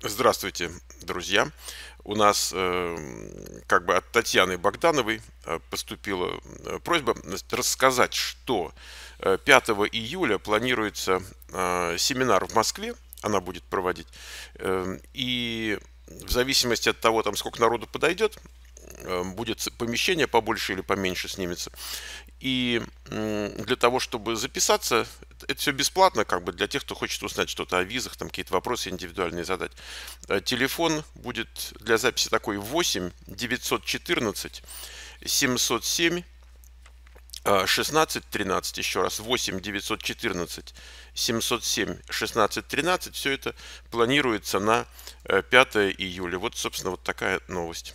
Здравствуйте, друзья. У нас эм, как бы от Татьяны Богдановой э, поступила э, просьба рассказать, что 5 э, июля планируется семинар в Москве, она будет проводить, эм, и в зависимости от того, там, сколько народу подойдет, Э, будет помещение побольше или поменьше снимется. И для того, чтобы записаться, это все бесплатно, как бы для тех, кто хочет узнать что-то о визах, там какие-то вопросы индивидуальные задать. Э, телефон будет для записи такой 8 914 707 16 13, еще раз, 8 914 707 16 13, все это планируется на 5 э, июля. Вот, собственно, вот такая новость.